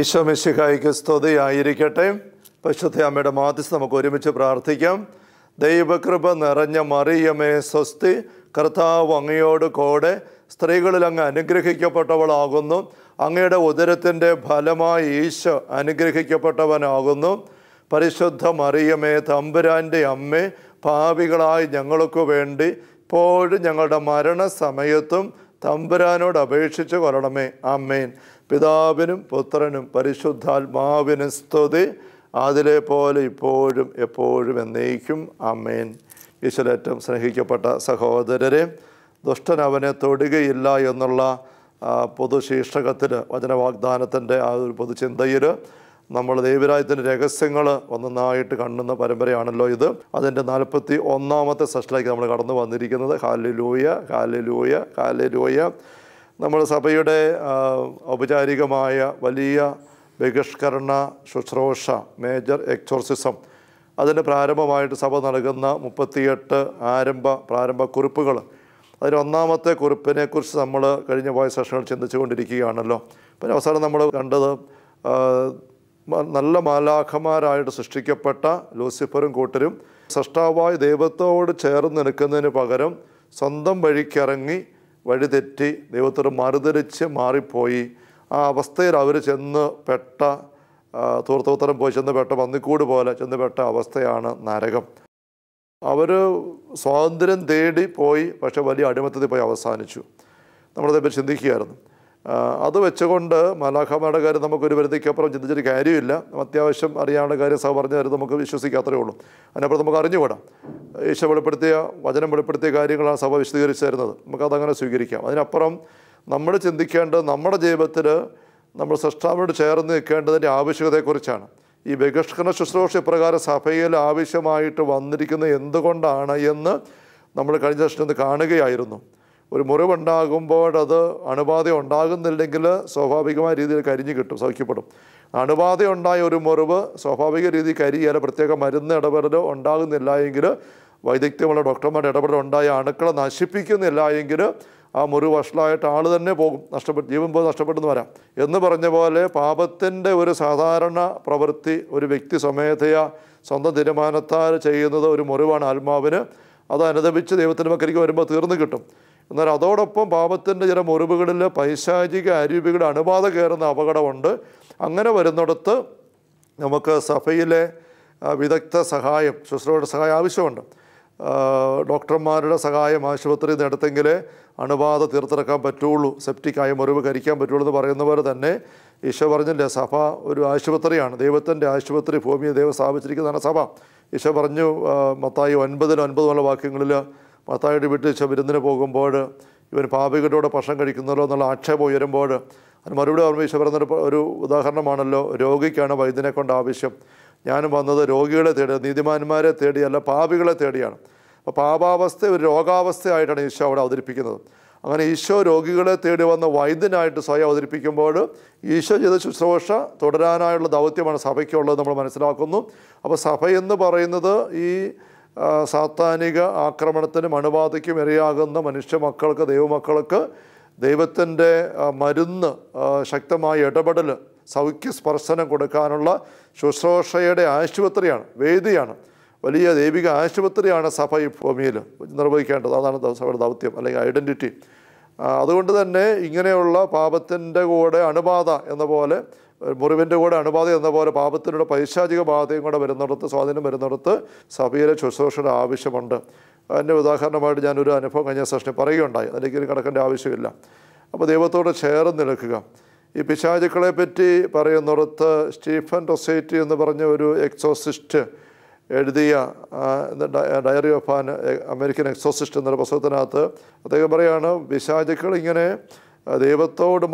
ഈശോ മിശിഹായിക്ക് സ്തുതിയായിരിക്കട്ടെ പശുദ്ധ അമ്മയുടെ മാധ്യസ്ഥ നമുക്ക് ഒരുമിച്ച് പ്രാർത്ഥിക്കാം ദൈവകൃപ നിറഞ്ഞ മറിയമേ സ്വസ്തി കർത്താവ് അങ്ങയോട് കോടെ സ്ത്രീകളിൽ അങ്ങ് അനുഗ്രഹിക്കപ്പെട്ടവളാകുന്നു അങ്ങയുടെ ഉദരത്തിൻ്റെ ഫലമായി ഈശോ അനുഗ്രഹിക്കപ്പെട്ടവനാകുന്നു പരിശുദ്ധ മറിയമേ തമ്പുരാൻ്റെ അമ്മേ ഭാവികളായി ഞങ്ങൾക്ക് വേണ്ടി ഇപ്പോഴും ഞങ്ങളുടെ മരണസമയത്തും തമ്പുരാനോട് അപേക്ഷിച്ച് കൊള്ളണമേ അമ്മേൻ പിതാവിനും പുത്രനും പരിശുദ്ധാത്മാവിനും സ്തുതി അതിലെ പോലെ ഇപ്പോഴും എപ്പോഴും എന്നേക്കും അമ്മേൻ ഈശ്വരേറ്റവും സ്നേഹിക്കപ്പെട്ട സഹോദരരെ ദുഷ്ടൻ അവനെ തൊടുകയില്ല എന്നുള്ള പൊതുശീർഷകത്തിൽ വചനവാഗ്ദാനത്തിൻ്റെ ആ ഒരു പൊതുചിന്തയിൽ നമ്മൾ ദൈവരാജ്യത്തിൻ്റെ രഹസ്യങ്ങൾ ഒന്നൊന്നായിട്ട് കാണുന്ന പരമ്പരയാണല്ലോ ഇത് അതിൻ്റെ നാൽപ്പത്തി ഒന്നാമത്തെ സെഷനിലേക്ക് നമ്മൾ കടന്നു വന്നിരിക്കുന്നത് ഹാലി ലൂയ ഹാലി ലൂയ ഹാലി ലൂയ നമ്മൾ സഭയുടെ ഔപചാരികമായ വലിയ ബഹിഷ്കരണ ശുശ്രൂഷ മേജർ എക്സോർസിസം അതിൻ്റെ പ്രാരംഭമായിട്ട് സഭ നൽകുന്ന മുപ്പത്തിയെട്ട് ആരംഭ പ്രാരംഭ കുറിപ്പുകൾ അതിൽ ഒന്നാമത്തെ കുറിപ്പിനെക്കുറിച്ച് നമ്മൾ കഴിഞ്ഞ പോയ സെഷനിൽ ചിന്തിച്ചുകൊണ്ടിരിക്കുകയാണല്ലോ പിന്നെ അവസാനം നമ്മൾ കണ്ടത് നല്ല മാലാഖമാരായിട്ട് സൃഷ്ടിക്കപ്പെട്ട ലൂസിഫറും കൂട്ടരും സൃഷ്ടാവായ ദൈവത്തോട് ചേർന്ന് നിൽക്കുന്നതിന് പകരം സ്വന്തം വഴിക്കിറങ്ങി വഴിതെറ്റി ദൈവത്തോട് മറുതിരിച്ച് മാറിപ്പോയി ആ അവസ്ഥയിൽ അവർ ചെന്ന് പെട്ട തൂർത്തൂത്തരം പോയി ചെന്ന് പെട്ട പന്നിക്കൂട് പോലെ ചെന്ന് പെട്ട അവസ്ഥയാണ് നരകം അവർ സ്വാതന്ത്ര്യം തേടി പോയി പക്ഷെ വലിയ അടിമത്തത്തിൽ പോയി അവസാനിച്ചു നമ്മളതേപ്പറ്റി ചിന്തിക്കുകയായിരുന്നു അത് വെച്ചുകൊണ്ട് മലാഖമാരുടെ കാര്യം ഒരു പരിധിക്കപ്പുറം ചിന്തിച്ചൊരു കാര്യമില്ല അത്യാവശ്യം അറിയാനുള്ള കാര്യം സഹ പറഞ്ഞ കാര്യം നമുക്ക് വിശ്വസിക്കാത്രേ ഉള്ളൂ അതിനപ്പുറം നമുക്ക് അറിഞ്ഞുകൂടാം ഈശോ വെളിപ്പെടുത്തിയ വചനം വെളിപ്പെടുത്തിയ കാര്യങ്ങളാണ് സഭ വിശദീകരിച്ചു തരുന്നത് നമുക്കതങ്ങനെ സ്വീകരിക്കാം അതിനപ്പുറം നമ്മൾ ചിന്തിക്കേണ്ടത് നമ്മുടെ ജീവിതത്തിൽ നമ്മൾ സൃഷ്ടാവിനോട് ചേർന്ന് നിൽക്കേണ്ടതിൻ്റെ ആവശ്യകതയെക്കുറിച്ചാണ് ഈ ബഹിഷ്കരണ ശുശ്രൂഷ ഇപ്രകാരം സഭയിൽ ആവശ്യമായിട്ട് വന്നിരിക്കുന്നത് എന്തുകൊണ്ടാണ് എന്ന് നമ്മൾ കഴിഞ്ഞ സെഷനിൽ കാണുകയായിരുന്നു ഒരു മുറിവുണ്ടാകുമ്പോൾ അത് അണുബാധ ഉണ്ടാകുന്നില്ലെങ്കിൽ സ്വാഭാവികമായ രീതിയിൽ കരിഞ്ഞു കിട്ടും സൗഖ്യപ്പെടും അണുബാധ ഉണ്ടായ ഒരു മുറിവ് സ്വാഭാവിക രീതിയിൽ കരിയാൽ പ്രത്യേക മരുന്ന് ഇടപെടൽ ഉണ്ടാകുന്നില്ല എങ്കിൽ വൈദഗ്ധ്യമുള്ള ഡോക്ടർമാരുടെ ഇടപെടൽ ഉണ്ടായ അണുക്കളെ നശിപ്പിക്കുന്നില്ല എങ്കിൽ ആ മുറിവ് വഷളായിട്ട് ആൾ തന്നെ പോകും നഷ്ടപ്പെട്ട് ജീവൻ പോകും നഷ്ടപ്പെട്ടെന്ന് വരാം എന്ന് പറഞ്ഞ പോലെ പാപത്തിൻ്റെ ഒരു സാധാരണ പ്രവൃത്തി ഒരു വ്യക്തി സ്വമേധയാ സ്വന്തം തീരുമാനത്താൽ ചെയ്യുന്നത് ഒരു മുറിവാണ് ആത്മാവിന് അത് അനുദപിച്ച് ദൈവത്തിൻ്റെ മക്കരിക്ക് വരുമ്പോൾ തീർന്നു കിട്ടും എന്നാൽ അതോടൊപ്പം പാപത്തിൻ്റെ ചില മുറിവുകളിൽ പൈശാചിക അരുവികളുടെ അണുബാധ കയറുന്ന അപകടമുണ്ട് അങ്ങനെ വരുന്നിടത്ത് നമുക്ക് സഭയിലെ വിദഗ്ധ സഹായം ശുശ്രൂഷയുടെ സഹായം ആവശ്യമുണ്ട് ഡോക്ടർമാരുടെ സഹായം ആശുപത്രി നടത്തെങ്കിൽ അണുബാധ തീർത്തിറക്കാൻ പറ്റുള്ളൂ സെപ്റ്റിക്കായ മുറിവ് കരിക്കാൻ പറ്റുള്ളൂ എന്ന് പറയുന്ന പോലെ തന്നെ ഈശോ പറഞ്ഞില്ലേ സഭ ഒരു ആശുപത്രിയാണ് ദൈവത്തിൻ്റെ ആശുപത്രി ഭൂമിയെ ദൈവം സ്ഥാപിച്ചിരിക്കുന്നതാണ് സഭ ഈശോ പറഞ്ഞു മത്തായി ഒൻപതിൽ ഒൻപതുമുള്ള വാക്യങ്ങളിൽ മത്തായുടെ വീട്ടിൽ വിരുന്നിന് പോകുമ്പോൾ ഇവൻ പാപികളോട് ഭക്ഷണം കഴിക്കുന്നല്ലോ എന്നുള്ള ആക്ഷേപം ഉയരുമ്പോൾ അത് മറുപടി ഓർമ്മ ശബരന്നൊരു ഒരു ഉദാഹരണമാണല്ലോ രോഗിക്കാണ് വൈദ്യനെ കൊണ്ട് ആവശ്യം ഞാനും വന്നത് രോഗികളെ തേടി നീതിമാന്മാരെ തേടിയല്ല പാപികളെ തേടിയാണ് അപ്പോൾ പാപാവസ്ഥ ഒരു രോഗാവസ്ഥയായിട്ടാണ് ഈശോ അവിടെ അവതരിപ്പിക്കുന്നത് അങ്ങനെ ഈശോ രോഗികളെ തേടി വന്ന വൈദ്യനായിട്ട് സ്വയം അവതരിപ്പിക്കുമ്പോൾ ഈശോ ചെയ്ത ശുശ്രൂഷ തുടരാനായുള്ള ദൗത്യമാണ് സഭയ്ക്കുള്ളത് നമ്മൾ മനസ്സിലാക്കുന്നു അപ്പോൾ സഭ എന്ന് പറയുന്നത് ഈ സാത്താനിക ആക്രമണത്തിനും അണുബാധയ്ക്കും ഇരയാകുന്ന മനുഷ്യ മക്കൾക്ക് ദൈവമക്കൾക്ക് ദൈവത്തിൻ്റെ മരുന്ന് ശക്തമായ ഇടപെടൽ സൗഖ്യ സ്പർശനം കൊടുക്കാനുള്ള ശുശ്രൂഷയുടെ ആശുപത്രിയാണ് വേദിയാണ് വലിയ ദൈവിക ആശുപത്രിയാണ് സഭ ഈ ഭൂമിയിൽ നിർവഹിക്കേണ്ടത് അതാണ് സഭയുടെ ദൗത്യം അല്ലെങ്കിൽ ഐഡൻറ്റിറ്റി അതുകൊണ്ട് തന്നെ ഇങ്ങനെയുള്ള പാപത്തിൻ്റെ കൂടെ അണുബാധ എന്ന പോലെ മുറിവിൻ്റെ കൂടെ അണുബാധ എന്ന പോലെ പാപത്തിനുള്ള പൈശാചിക ബാധയും കൂടെ വരുന്നിടത്ത് സ്വാധീനം വരുന്നിടത്ത് സഭയിലെ ശുശ്രൂഷയുടെ ആവശ്യമുണ്ട് അതിൻ്റെ ഉദാഹരണമായിട്ട് ഞാനൊരു അനുഭവം കഴിഞ്ഞ സൃഷ്ടി പറയുകയുണ്ടായി അതിലേക്ക് കിടക്കേണ്ട ആവശ്യമില്ല അപ്പോൾ ദൈവത്തോട് ചേർന്ന് നിൽക്കുക ഈ പിശാചുക്കളെ പറ്റി പറയുന്നിടത്ത് സ്റ്റീഫൻ റൊസൈറ്റി എന്ന് പറഞ്ഞ ഒരു എക്സോസിസ്റ്റ് എഴുതിയ diary of an American exorcist എന്നൊരു പുസ്തകത്തിനകത്ത് അദ്ദേഹം പറയുകയാണ് പിശാചുക്കൾ ഇങ്ങനെ ദൈവത്തോട്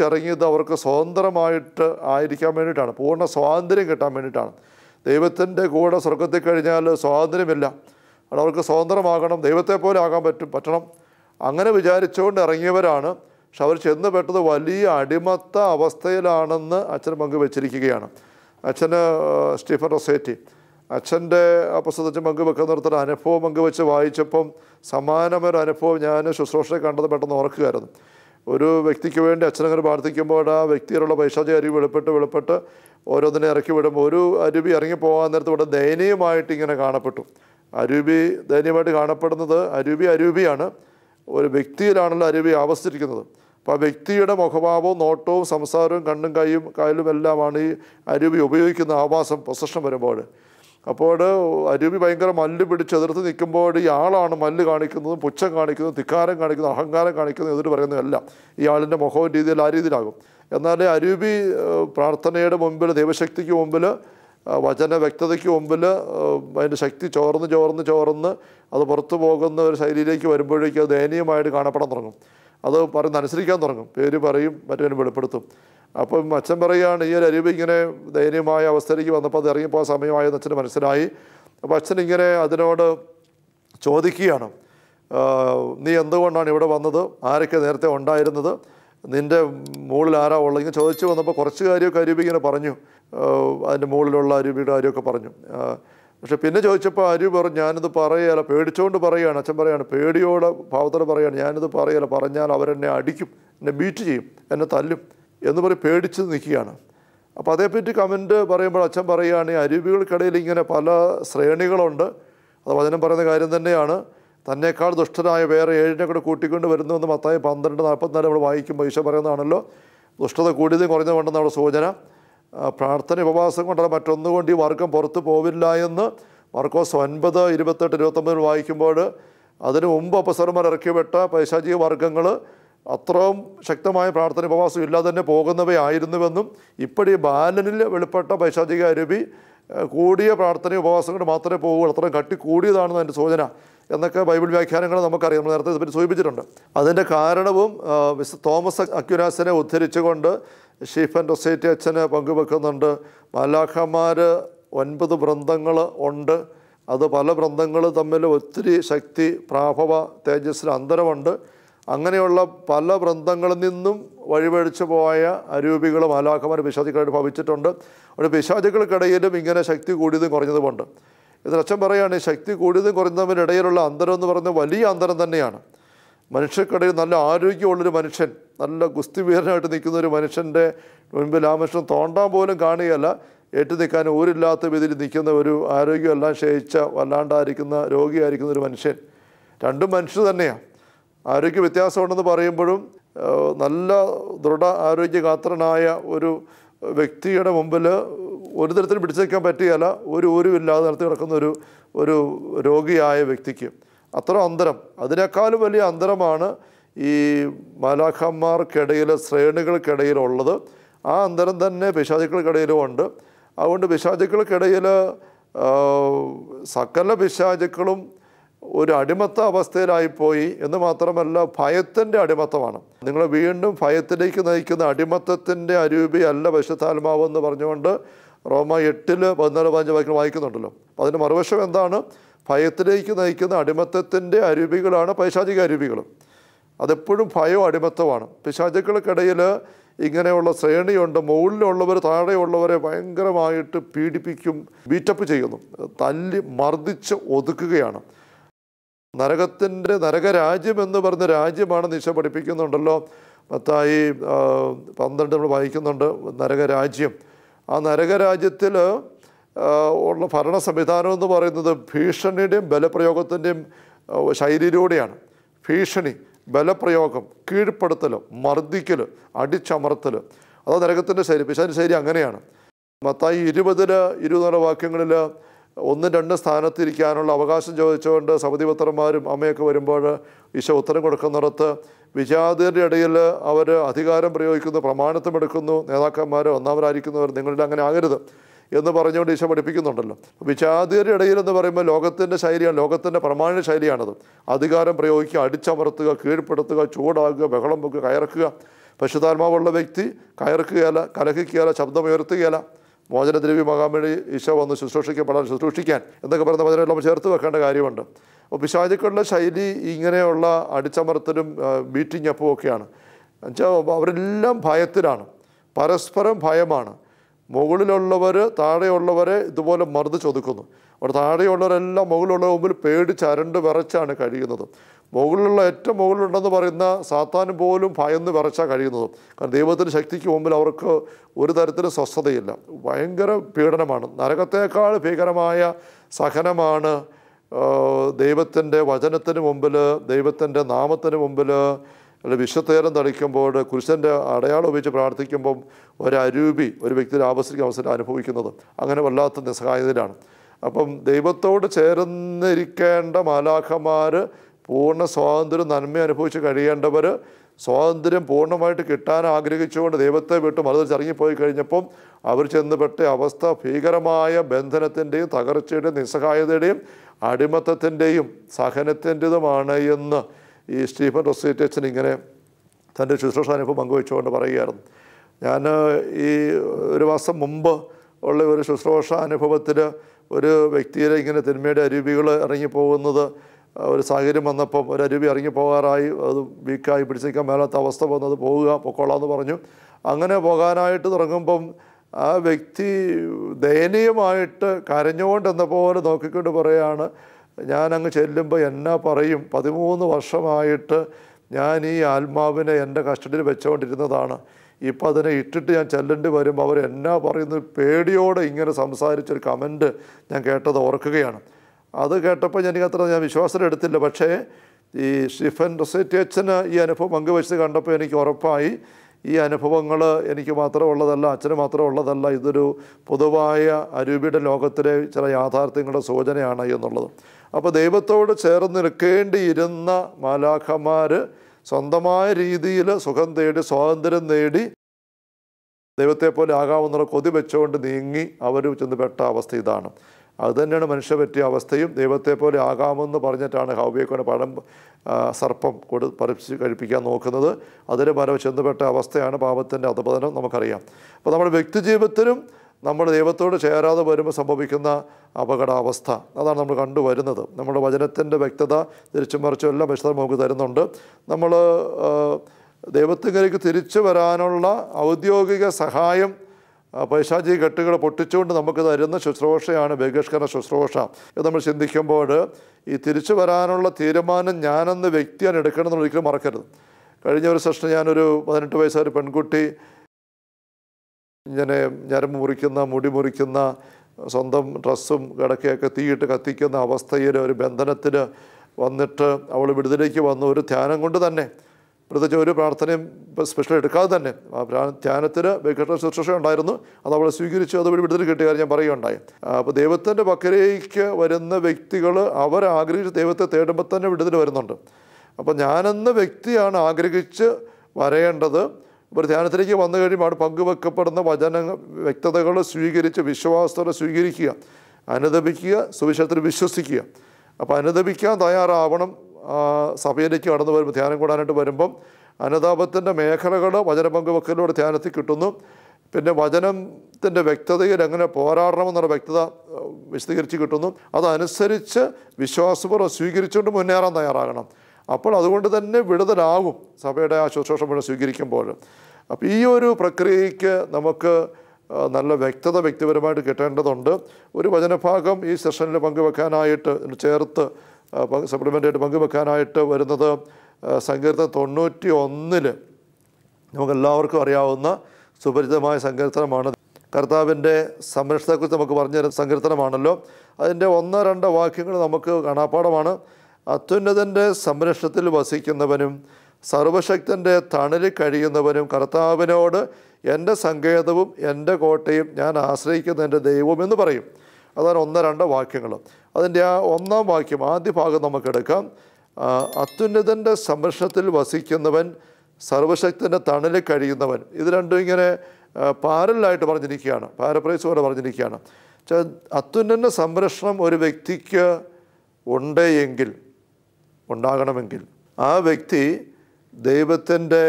ചിറങ്ങിയത് അവർക്ക് സ്വതന്ത്രമായിട്ട് ആയിരിക്കാൻ വേണ്ടിയിട്ടാണ് പൂർണ്ണ സ്വാതന്ത്ര്യം കിട്ടാൻ വേണ്ടിയിട്ടാണ് ദൈവത്തിൻ്റെ കൂടെ സ്വർഗത്തിൽ കഴിഞ്ഞാൽ സ്വാതന്ത്ര്യമില്ല അവിടെ അവർക്ക് സ്വതന്ത്രമാകണം ദൈവത്തെ പോലെ ആകാൻ പറ്റും പറ്റണം അങ്ങനെ വിചാരിച്ചുകൊണ്ട് ഇറങ്ങിയവരാണ് പക്ഷെ അവർ പെട്ടത് വലിയ അടിമത്ത അവസ്ഥയിലാണെന്ന് അച്ഛൻ വെച്ചിരിക്കുകയാണ് അച്ഛന് സ്റ്റീഫൻ റൊസേറ്റി അച്ഛൻ്റെ വെക്കുന്ന നിർത്തൽ അനുഭവം പങ്കുവെച്ച് വായിച്ചപ്പം സമാനമൊരു അനുഭവം ഞാൻ ശുശ്രൂഷയെ കണ്ടത് പെട്ടെന്ന് ഓർക്കുകയായിരുന്നു ഒരു വ്യക്തിക്ക് വേണ്ടി അച്ഛനങ്ങനെ പ്രാർത്ഥിക്കുമ്പോൾ ആ വ്യക്തിയിലുള്ള പൈശാചി അരുവി വെളിപ്പെട്ട് വെളിപ്പെട്ട് ഓരോന്നിനെ ഇറക്കി വിടുമ്പോൾ ഒരു അരുവി ഇറങ്ങിപ്പോകാൻ നേരത്തെ ഇവിടെ ദയനീയമായിട്ട് ഇങ്ങനെ കാണപ്പെട്ടു അരുവി ദയനീയമായിട്ട് കാണപ്പെടുന്നത് അരുവി അരുവിയാണ് ഒരു വ്യക്തിയിലാണല്ലോ അരുവി അവസ്ഥിരിക്കുന്നത് അപ്പോൾ ആ വ്യക്തിയുടെ മുഖഭാവവും നോട്ടവും സംസാരവും കണ്ണും കൈയും കായലും എല്ലാമാണ് ഈ അരുവി ഉപയോഗിക്കുന്ന ആവാസം പൊസഷൻ വരുമ്പോൾ അപ്പോൾ അരുവി ഭയങ്കര മല്ല് എതിർത്ത് നിൽക്കുമ്പോൾ ഇയാളാണ് മല്ല് കാണിക്കുന്നതും പുച്ഛം കാണിക്കുന്നതും ധിക്കാരം കാണിക്കുന്നതും അഹങ്കാരം കാണിക്കുന്നതും എതിർ പറയുന്നതല്ല ഇയാളിൻ്റെ മുഖവും രീതിയിൽ ആ രീതിയിലാകും എന്നാൽ അരുവി പ്രാർത്ഥനയുടെ മുമ്പിൽ ദൈവശക്തിക്ക് മുമ്പിൽ വചന വ്യക്തതയ്ക്ക് മുമ്പിൽ അതിൻ്റെ ശക്തി ചോർന്ന് ചോർന്ന് ചോർന്ന് അത് പുറത്തു പോകുന്ന ഒരു ശൈലിയിലേക്ക് വരുമ്പോഴേക്കും അത് ദയനീയമായിട്ട് കാണപ്പെടാൻ തുടങ്ങും അത് പറഞ്ഞ് അനുസരിക്കാൻ തുടങ്ങും പേര് പറയും മറ്റേനും വെളിപ്പെടുത്തും അപ്പം അച്ഛൻ പറയുകയാണ് ഈ ഒരു അരൂപ് ഇങ്ങനെ ദയനീയമായ അവസ്ഥയിലേക്ക് വന്നപ്പോൾ അത് ഇറങ്ങിപ്പോൾ സമയമായെന്ന് അച്ഛന് മനസ്സിലായി അപ്പോൾ അച്ഛൻ ഇങ്ങനെ അതിനോട് ചോദിക്കുകയാണ് നീ എന്തുകൊണ്ടാണ് ഇവിടെ വന്നത് ആരൊക്കെ നേരത്തെ ഉണ്ടായിരുന്നത് നിൻ്റെ മുകളിൽ ആരാ ഉള്ളത് ഇങ്ങനെ ചോദിച്ചു വന്നപ്പോൾ കുറച്ച് കാര്യമൊക്കെ അരൂപി ഇങ്ങനെ പറഞ്ഞു അതിൻ്റെ മുകളിലുള്ള അരൂപിയുടെ കാര്യമൊക്കെ പറഞ്ഞു പക്ഷെ പിന്നെ ചോദിച്ചപ്പോൾ അരി പറഞ്ഞു ഞാനിത് പറയല പേടിച്ചുകൊണ്ട് പറയുകയാണ് അച്ഛൻ പറയാണ് പേടിയോടെ ഭാവത്തോടെ പറയുകയാണ് ഞാനിത് പറയല പറഞ്ഞാൽ അവരെന്നെ അടിക്കും എന്നെ ബീറ്റ് ചെയ്യും എന്നെ തല്ലും എന്ന് പറയും പേടിച്ച് നിൽക്കുകയാണ് അപ്പോൾ അതേപ്പറ്റി കമൻറ്റ് പറയുമ്പോൾ അച്ഛൻ പറയുകയാണ് അരുവികൾക്കിടയിൽ ഇങ്ങനെ പല ശ്രേണികളുണ്ട് അത് വചനം പറയുന്ന കാര്യം തന്നെയാണ് തന്നെക്കാൾ ദുഷ്ടനായ വേറെ ഏഴിനെ കൂടെ കൂട്ടിക്കൊണ്ട് വരുന്നുവെന്ന് മത്തായി പന്ത്രണ്ട് നാൽപ്പത്തിനാല് നമ്മൾ വായിക്കുമ്പോൾ ഈശോ പറയുന്നതാണല്ലോ ദുഷ്ടത കൂടിയതും കുറഞ്ഞതുണ്ടെന്നാണ് സൂചന പ്രാർത്ഥന ഉപവാസം കൊണ്ടല്ല മറ്റൊന്നുകൊണ്ട് ഈ വർഗം പുറത്തു പോവില്ല എന്ന് മർക്കോസ് ഒൻപത് ഇരുപത്തെട്ട് ഇരുപത്തൊമ്പതിൽ വായിക്കുമ്പോൾ അതിനു മുമ്പ് അപ്പസർമാർ ഇറക്കിവിട്ട പൈശാചിക വർഗങ്ങൾ അത്രയും ശക്തമായ പ്രാർത്ഥന ഉപവാസം ഇല്ലാതെ തന്നെ പോകുന്നവയായിരുന്നുവെന്നും ഇപ്പോഴീ ബാലനിൽ വെളിപ്പെട്ട പൈശാചിക അരുവി കൂടിയ പ്രാർത്ഥന ഉപവാസം കൊണ്ട് മാത്രമേ പോകുള്ളൂ അത്രയും കട്ടി കൂടിയതാണെന്ന് അതിൻ്റെ സൂചന എന്നൊക്കെ ബൈബിൾ വ്യാഖ്യാനങ്ങൾ നമുക്കറിയാം നമ്മൾ നേരത്തെ ഇതിൽ സൂചിപ്പിച്ചിട്ടുണ്ട് അതിൻ്റെ കാരണവും മിസ് തോമസ് അക്യുനാസിനെ ഉദ്ധരിച്ചുകൊണ്ട് ഷീഫൻ റൊസൈറ്റി അച്ഛന് പങ്കുവെക്കുന്നുണ്ട് മാലാഖമാർ ഒൻപത് വൃന്ദങ്ങൾ ഉണ്ട് അത് പല വൃന്ദങ്ങൾ തമ്മിൽ ഒത്തിരി ശക്തി പ്രാഭവ തേജസ്സിന് അന്തരമുണ്ട് അങ്ങനെയുള്ള പല വൃന്ദങ്ങളിൽ നിന്നും വഴിപഴിച്ചു പോയ അരൂപികൾ മാലാഖമാർ പിശാചുക്കളായിട്ട് ഭവിച്ചിട്ടുണ്ട് അവിടെ പിശാചുക്കൾക്കിടയിലും ഇങ്ങനെ ശക്തി കൂടിയതും കുറഞ്ഞതുമുണ്ട് ഇതിലച്ഛൻ പറയുകയാണ് ഈ ശക്തി കൂടിയതും കുറഞ്ഞതും ഇടയിലുള്ള അന്തരം എന്ന് പറയുന്നത് വലിയ അന്തരം തന്നെയാണ് മനുഷ്യർക്കിടയിൽ നല്ല ആരോഗ്യമുള്ളൊരു മനുഷ്യൻ നല്ല ഗുസ്തിവീരനായിട്ട് നിൽക്കുന്ന ഒരു മനുഷ്യൻ്റെ മുൻപിൽ ആ മനുഷ്യൻ തോണ്ടാൻ പോലും കാണുകയല്ല ഏറ്റു നിൽക്കാൻ ഊരില്ലാത്ത വിധത്തിൽ നിൽക്കുന്ന ഒരു ആരോഗ്യമെല്ലാം ക്ഷയിച്ച വല്ലാണ്ടായിരിക്കുന്ന രോഗിയായിരിക്കുന്ന ഒരു മനുഷ്യൻ രണ്ടും മനുഷ്യർ തന്നെയാണ് ആരോഗ്യ വ്യത്യാസമുണ്ടെന്ന് പറയുമ്പോഴും നല്ല ദൃഢ ആരോഗ്യഗാത്രനായ ഒരു വ്യക്തിയുടെ മുമ്പിൽ ഒരു തരത്തിൽ പിടിച്ചു നിൽക്കാൻ ഒരു ഊരുമില്ലാതെ നടത്തി കിടക്കുന്ന ഒരു ഒരു രോഗിയായ വ്യക്തിക്ക് അത്ര അന്തരം അതിനേക്കാളും വലിയ അന്തരമാണ് ഈ മലാഖന്മാർക്കിടയിൽ ശ്രേണികൾക്കിടയിലുള്ളത് ആ അന്തരം തന്നെ പിശാചുക്കൾക്കിടയിലും ഉണ്ട് അതുകൊണ്ട് പിശാചുക്കൾക്കിടയിൽ സകല പിശാചുക്കളും ഒരു അടിമത്ത അവസ്ഥയിലായിപ്പോയി എന്ന് മാത്രമല്ല ഭയത്തിൻ്റെ അടിമത്തമാണ് നിങ്ങൾ വീണ്ടും ഭയത്തിലേക്ക് നയിക്കുന്ന അടിമത്തത്തിൻ്റെ അരൂപിയല്ല വിശുദ്ധാത്മാവ് എന്ന് പറഞ്ഞുകൊണ്ട് റോമ എട്ടിൽ പതിനാല് പതിനഞ്ച് വാക്കിൽ വായിക്കുന്നുണ്ടല്ലോ അപ്പോൾ അതിൻ്റെ മറുവശം എന്താണ് ഭയത്തിലേക്ക് നയിക്കുന്ന അടിമത്തത്തിൻ്റെ അരുവികളാണ് പൈശാചിക അരുവികളും അതെപ്പോഴും ഭയവും അടിമത്തമാണ് പിശാചുക്കൾക്കിടയിൽ ഇങ്ങനെയുള്ള ശ്രേണിയുണ്ട് മുകളിലുള്ളവർ താഴെയുള്ളവരെ ഭയങ്കരമായിട്ട് പീഡിപ്പിക്കും ബീറ്റപ്പ് ചെയ്യുന്നു തല്ലി മർദ്ദിച്ച് ഒതുക്കുകയാണ് നരകത്തിൻ്റെ നരകരാജ്യം എന്ന് പറഞ്ഞ രാജ്യമാണ് നിശ പഠിപ്പിക്കുന്നുണ്ടല്ലോ മത്തായി പന്ത്രണ്ട് നമ്മൾ വായിക്കുന്നുണ്ട് നരകരാജ്യം ആ നരകരാജ്യത്തിൽ ഉള്ള ഭരണ സംവിധാനം എന്ന് പറയുന്നത് ഭീഷണിയുടെയും ബലപ്രയോഗത്തിൻ്റെയും ശൈലിയിലൂടെയാണ് ഭീഷണി ബലപ്രയോഗം കീഴ്പ്പെടുത്തൽ മർദ്ദിക്കൽ അടിച്ചമർത്തൽ അത് നരകത്തിൻ്റെ ശൈലി പിശാൻ്റെ ശൈലി അങ്ങനെയാണ് മത്തായി ഇരുപതിൽ ഇരുപതോടെ വാക്യങ്ങളിൽ ഒന്നും രണ്ട് സ്ഥാനത്തിരിക്കാനുള്ള അവകാശം ചോദിച്ചുകൊണ്ട് സമിതിപത്രന്മാരും അമ്മയൊക്കെ വരുമ്പോൾ ഈശോ ഉത്തരം കൊടുക്കുന്നിടത്ത് വിജാതിയരുടെ ഇടയിൽ അവർ അധികാരം പ്രയോഗിക്കുന്നു പ്രമാണത്വം എടുക്കുന്നു നേതാക്കന്മാർ ഒന്നാമരായിരിക്കുന്നവർ നിങ്ങളുടെ അങ്ങനെ ആകരുത് എന്ന് പറഞ്ഞുകൊണ്ട് ഈശോ പഠിപ്പിക്കുന്നുണ്ടല്ലോ വിചാതിയുടെ ഇടയിൽ എന്ന് പറയുമ്പോൾ ലോകത്തിൻ്റെ ശൈലിയാണ് ലോകത്തിൻ്റെ പ്രമാണ ശൈലിയാണത് അധികാരം പ്രയോഗിക്കുക അടിച്ചമർത്തുക കീഴ്പ്പെടുത്തുക ചൂടാകുക ബഹളം വെക്കുക കയറക്കുക പശുതാത്മാവുള്ള വ്യക്തി കയറക്കുകയല്ല കലഹിക്കുകയല്ല ശബ്ദമുയർത്തുകയല്ല മോചനദ്രവി വേണ്ടി ഈശോ വന്ന് ശുശ്രൂഷിക്കപ്പെടാൻ ശുശ്രൂഷിക്കാൻ എന്നൊക്കെ പറയുന്ന വചനം നമ്മൾ ചേർത്ത് വെക്കേണ്ട കാര്യമുണ്ട് അപ്പോൾ പിശാചുക്കളുടെ ശൈലി ഇങ്ങനെയുള്ള അടിച്ചമർത്തലും ബീറ്റിംഗ് അപ്പും ഒക്കെയാണ് എന്നുവെച്ചാൽ അവരെല്ലാം ഭയത്തിലാണ് പരസ്പരം ഭയമാണ് മുകളിലുള്ളവർ താഴെയുള്ളവരെ ഇതുപോലെ മർദ്ദിച്ചൊതുക്കുന്നു അവിടെ താഴെയുള്ളവരെല്ലാം മുകളിലുള്ള മുമ്പിൽ പേടിച്ച് അരണ്ട് വിറച്ചാണ് കഴിയുന്നത് മുകളിലുള്ള ഏറ്റവും മുകളിലുണ്ടെന്ന് പറയുന്ന സാത്താൻ പോലും ഭയന്ന് വിറച്ചാൽ കഴിയുന്നത് കാരണം ദൈവത്തിൻ്റെ ശക്തിക്ക് മുമ്പിൽ അവർക്ക് ഒരു തരത്തിലും സ്വസ്ഥതയില്ല ഭയങ്കര പീഡനമാണ് നരകത്തേക്കാൾ ഭീകരമായ സഹനമാണ് ദൈവത്തിൻ്റെ വചനത്തിന് മുമ്പിൽ ദൈവത്തിൻ്റെ നാമത്തിന് മുമ്പിൽ അല്ലെ വിശ്വത്തേരം തളിക്കുമ്പോൾ കുരിശൻ്റെ അടയാളം ഉപയോഗിച്ച് പ്രാർത്ഥിക്കുമ്പം ഒരരൂപി ഒരു വ്യക്തിയുടെ ആപസ്തിക അവസരം അനുഭവിക്കുന്നത് അങ്ങനെ വല്ലാത്ത നിസ്സഹായതയിലാണ് അപ്പം ദൈവത്തോട് ചേർന്നിരിക്കേണ്ട മാലാഖമാർ പൂർണ്ണ സ്വാതന്ത്ര്യം നന്മ അനുഭവിച്ച് കഴിയേണ്ടവർ സ്വാതന്ത്ര്യം പൂർണ്ണമായിട്ട് കിട്ടാൻ ആഗ്രഹിച്ചുകൊണ്ട് ദൈവത്തെ വിട്ട് മറുതിൽ ഇറങ്ങിപ്പോയി കഴിഞ്ഞപ്പം അവർ ചെന്നപ്പെട്ട അവസ്ഥ ഭീകരമായ ബന്ധനത്തിൻ്റെയും തകർച്ചയുടെയും നിസ്സഹായതയുടെയും അടിമത്തത്തിൻ്റെയും സഹനത്തിൻ്റെതുമാണ് എന്ന് ഈ സ്റ്റീഫൻ റൊസീറ്റച്ചൻ ഇങ്ങനെ തൻ്റെ അനുഭവം പങ്കുവെച്ചുകൊണ്ട് പറയുകയായിരുന്നു ഞാൻ ഈ ഒരു മാസം മുമ്പ് ഉള്ള ഒരു ശുശ്രൂഷ അനുഭവത്തിൽ ഒരു വ്യക്തിയിലെ ഇങ്ങനെ തിന്മയുടെ അരുവികൾ ഇറങ്ങിപ്പോകുന്നത് ഒരു സാഹചര്യം വന്നപ്പം ഒരു അരുവി ഇറങ്ങിപ്പോകാറായി അത് വീക്കായി പിടിച്ചേക്കാൻ മേലാത്ത അവസ്ഥ വന്നത് പോവുക പൊക്കോളാന്ന് പറഞ്ഞു അങ്ങനെ പോകാനായിട്ട് തുടങ്ങുമ്പം ആ വ്യക്തി ദയനീയമായിട്ട് കരഞ്ഞുകൊണ്ടെന്ന പോലെ നോക്കിക്കൊണ്ട് പറയുകയാണ് ഞാൻ അങ്ങ് ചെല്ലുമ്പോൾ എന്നാ പറയും പതിമൂന്ന് വർഷമായിട്ട് ഞാൻ ഈ ആത്മാവിനെ എൻ്റെ കസ്റ്റഡിയിൽ വെച്ചുകൊണ്ടിരുന്നതാണ് ഇപ്പം അതിനെ ഇട്ടിട്ട് ഞാൻ ചെല്ലേണ്ടി വരുമ്പോൾ അവർ എന്നാ പറയുന്നത് പേടിയോടെ ഇങ്ങനെ സംസാരിച്ചൊരു കമൻറ്റ് ഞാൻ കേട്ടത് ഓർക്കുകയാണ് അത് കേട്ടപ്പോൾ അത്ര ഞാൻ എടുത്തില്ല പക്ഷേ ഈ സ്റ്റീഫൻ റിസേറ്റേച്ചന് ഈ അനുഭവം പങ്കുവച്ച് കണ്ടപ്പോൾ എനിക്ക് ഉറപ്പായി ഈ അനുഭവങ്ങൾ എനിക്ക് മാത്രമുള്ളതല്ല അച്ഛന് മാത്രമുള്ളതല്ല ഇതൊരു പൊതുവായ അരൂപിയുടെ ലോകത്തിലെ ചില യാഥാർത്ഥ്യങ്ങളുടെ സൂചനയാണ് എന്നുള്ളത് അപ്പോൾ ദൈവത്തോട് ചേർന്ന് നിൽക്കേണ്ടിയിരുന്ന മാലാഖമാർ സ്വന്തമായ രീതിയിൽ സുഖം തേടി സ്വാതന്ത്ര്യം നേടി ദൈവത്തെപ്പോലെ ആകാമെന്നുള്ള കൊതി വെച്ചുകൊണ്ട് നീങ്ങി അവർ ചെന്ന് പെട്ട അവസ്ഥ ഇതാണ് അതുതന്നെയാണ് മനുഷ്യ പറ്റിയ അവസ്ഥയും ദൈവത്തെ പോലെ ആകാമെന്ന് പറഞ്ഞിട്ടാണ് ഹൗബിയക്കോനെ പഴം സർപ്പം കൊടു പറിച്ച് കഴിപ്പിക്കാൻ നോക്കുന്നത് അതിന് മരവ് ചെന്നുപെട്ട അവസ്ഥയാണ് പാപത്തിൻ്റെ അധപതനം നമുക്കറിയാം അപ്പോൾ നമ്മുടെ വ്യക്തിജീവിതത്തിലും നമ്മൾ ദൈവത്തോട് ചേരാതെ വരുമ്പോൾ സംഭവിക്കുന്ന അപകടാവസ്ഥ അതാണ് നമ്മൾ കണ്ടുവരുന്നത് നമ്മുടെ വചനത്തിൻ്റെ വ്യക്തത തിരിച്ചും മറിച്ചും എല്ലാം വിശദം നമുക്ക് തരുന്നുണ്ട് നമ്മൾ ദൈവത്തിലേക്ക് തിരിച്ചു വരാനുള്ള ഔദ്യോഗിക സഹായം പൈശാചി കെട്ടുകൾ പൊട്ടിച്ചുകൊണ്ട് നമുക്ക് തരുന്ന ശുശ്രൂഷയാണ് ബഹിഷ്കരണ ശുശ്രൂഷ ഇത് നമ്മൾ ചിന്തിക്കുമ്പോൾ ഈ തിരിച്ചു വരാനുള്ള തീരുമാനം ഞാനെന്ന് വ്യക്തിയാണ് എടുക്കണമെന്ന് ഒരിക്കലും മറക്കരുത് കഴിഞ്ഞ ഒരു സെഷൻ ഞാനൊരു പതിനെട്ട് വയസ്സായ പെൺകുട്ടി ഇങ്ങനെ ഞരമ്പ് മുറിക്കുന്ന മുടി മുറിക്കുന്ന സ്വന്തം ഡ്രസ്സും കിടക്കയൊക്കെ തീയിട്ട് കത്തിക്കുന്ന അവസ്ഥയിൽ ഒരു ബന്ധനത്തിൽ വന്നിട്ട് അവൾ വിടുതലേക്ക് വന്ന ഒരു ധ്യാനം കൊണ്ട് തന്നെ പ്രത്യേകിച്ച് ഒരു പ്രാർത്ഥനയും സ്പെഷ്യൽ എടുക്കാതെ തന്നെ ധ്യാനത്തിന് വിഘടന ശുശ്രൂഷ ഉണ്ടായിരുന്നു അത് അവളെ സ്വീകരിച്ചു അതുവഴി വിടുതൽ കിട്ടിയ കാര്യം ഞാൻ പറയുകയുണ്ടായി അപ്പോൾ ദൈവത്തിൻ്റെ പക്കരേക്ക് വരുന്ന വ്യക്തികൾ അവർ ആഗ്രഹിച്ച് ദൈവത്തെ തേടുമ്പോൾ തന്നെ വിടുതൽ വരുന്നുണ്ട് അപ്പോൾ ഞാനെന്ന വ്യക്തിയാണ് ആഗ്രഹിച്ച് വരേണ്ടത് ഇപ്പോൾ ധ്യാനത്തിലേക്ക് വന്നു കഴിയുമ്പോൾ പങ്കുവെക്കപ്പെടുന്ന വചന വ്യക്തതകൾ സ്വീകരിച്ച് വിശ്വാസത്തോടെ സ്വീകരിക്കുക അനുദപിക്കുക സുവിശേഷത്തിൽ വിശ്വസിക്കുക അപ്പോൾ അനുദപിക്കാൻ തയ്യാറാവണം സഭയിലേക്ക് കടന്നു വരുമ്പോൾ ധ്യാനം കൂടാനായിട്ട് വരുമ്പം അനുതാപത്തിൻ്റെ മേഖലകൾ വചനം പങ്കുവെക്കലിലൂടെ ധ്യാനത്തിൽ കിട്ടുന്നു പിന്നെ വചനത്തിൻ്റെ വ്യക്തതയിൽ എങ്ങനെ പോരാടണമെന്നുള്ള വ്യക്തത വിശദീകരിച്ച് കിട്ടുന്നു അതനുസരിച്ച് വിശ്വാസപൂർവ്വം സ്വീകരിച്ചുകൊണ്ട് മുന്നേറാൻ തയ്യാറാകണം അപ്പോൾ അതുകൊണ്ട് തന്നെ വിടുതലാകും സഭയുടെ ആ ശുശ്രൂഷ മുഴുവൻ സ്വീകരിക്കുമ്പോൾ അപ്പോൾ ഈ ഒരു പ്രക്രിയയ്ക്ക് നമുക്ക് നല്ല വ്യക്തത വ്യക്തിപരമായിട്ട് കിട്ടേണ്ടതുണ്ട് ഒരു വചനഭാഗം ഈ സെഷനിൽ പങ്കുവെക്കാനായിട്ട് ചേർത്ത് സപ്ലിമെൻ്റായിട്ട് പങ്കുവെക്കാനായിട്ട് വരുന്നത് സങ്കീർത്തനം തൊണ്ണൂറ്റി ഒന്നിൽ നമുക്കെല്ലാവർക്കും അറിയാവുന്ന സുപരിചിതമായ സങ്കീർത്തനമാണ് കർത്താവിൻ്റെ സംരക്ഷണത്തെക്കുറിച്ച് നമുക്ക് പറഞ്ഞു തരുന്ന സങ്കീർത്തനമാണല്ലോ അതിൻ്റെ ഒന്നോ രണ്ടോ വാക്യങ്ങൾ നമുക്ക് കാണാപ്പാടമാണ് അത്യുന്നതൻ്റെ സംരക്ഷണത്തിൽ വസിക്കുന്നവനും സർവശക്തൻ്റെ തണലിൽ കഴിയുന്നവനും കർത്താവിനോട് എൻ്റെ സങ്കേതവും എൻ്റെ കോട്ടയും ഞാൻ ആശ്രയിക്കുന്ന എൻ്റെ ദൈവം എന്ന് പറയും അതാണ് ഒന്ന് രണ്ട് വാക്യങ്ങൾ അതിൻ്റെ ആ ഒന്നാം വാക്യം ആദ്യ ഭാഗം നമുക്കെടുക്കാം അത്യുന്നതൻ്റെ സംരക്ഷണത്തിൽ വസിക്കുന്നവൻ സർവശക്തിൻ്റെ തണലിൽ കഴിയുന്നവൻ ഇത് രണ്ടും ഇങ്ങനെ പാരലായിട്ട് പറഞ്ഞിരിക്കുകയാണ് പാരപ്രൈസ് പോലെ പറഞ്ഞിരിക്കുകയാണ് അത്യുന്നതൻ്റെ സംരക്ഷണം ഒരു വ്യക്തിക്ക് ഉണ്ടെങ്കിൽ ഉണ്ടാകണമെങ്കിൽ ആ വ്യക്തി ദൈവത്തിൻ്റെ